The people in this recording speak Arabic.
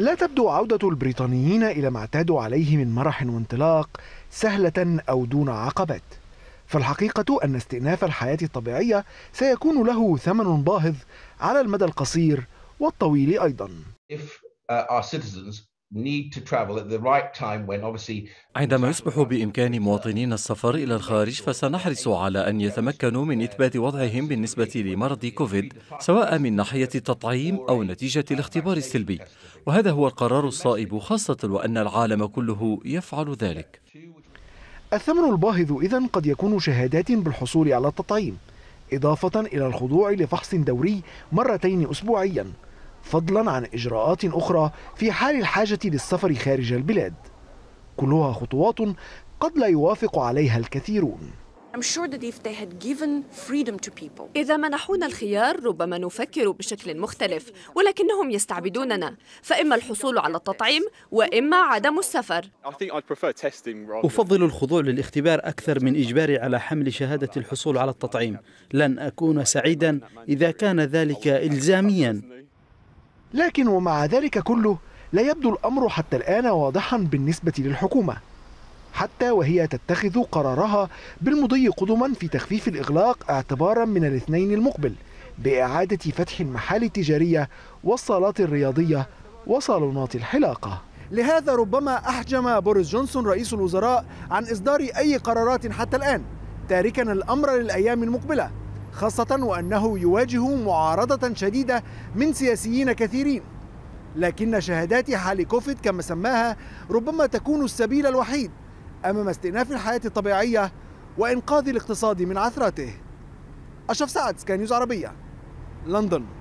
لا تبدو عودة البريطانيين إلى ما اعتادوا عليه من مرح وانطلاق سهلة أو دون عقبات فالحقيقة أن استئناف الحياة الطبيعية سيكون له ثمن باهظ على المدى القصير والطويل أيضا uh, عندما يصبح بإمكان مواطنين السفر إلى الخارج فسنحرص على أن يتمكنوا من إثبات وضعهم بالنسبة لمرض كوفيد سواء من ناحية التطعيم أو نتيجة الاختبار السلبي وهذا هو القرار الصائب خاصة وأن العالم كله يفعل ذلك الثمن الباهظ إذا قد يكون شهادات بالحصول على التطعيم إضافة إلى الخضوع لفحص دوري مرتين أسبوعياً فضلا عن إجراءات أخرى في حال الحاجة للسفر خارج البلاد كلها خطوات قد لا يوافق عليها الكثيرون إذا منحونا الخيار ربما نفكر بشكل مختلف ولكنهم يستعبدوننا فإما الحصول على التطعيم وإما عدم السفر أفضل الخضوع للاختبار أكثر من إجباري على حمل شهادة الحصول على التطعيم لن أكون سعيدا إذا كان ذلك إلزاميا لكن ومع ذلك كله لا يبدو الأمر حتى الآن واضحا بالنسبة للحكومة حتى وهي تتخذ قرارها بالمضي قدما في تخفيف الإغلاق اعتبارا من الاثنين المقبل بإعادة فتح المحال التجارية والصالات الرياضية وصالونات الحلاقة لهذا ربما أحجم بوريس جونسون رئيس الوزراء عن إصدار أي قرارات حتى الآن تاركا الأمر للأيام المقبلة خاصة وأنه يواجه معارضة شديدة من سياسيين كثيرين لكن شهادات كوفيد كما سماها ربما تكون السبيل الوحيد أمام استئناف الحياة الطبيعية وإنقاذ الاقتصاد من عثراته أشرف سعد سكاي نيوز عربية لندن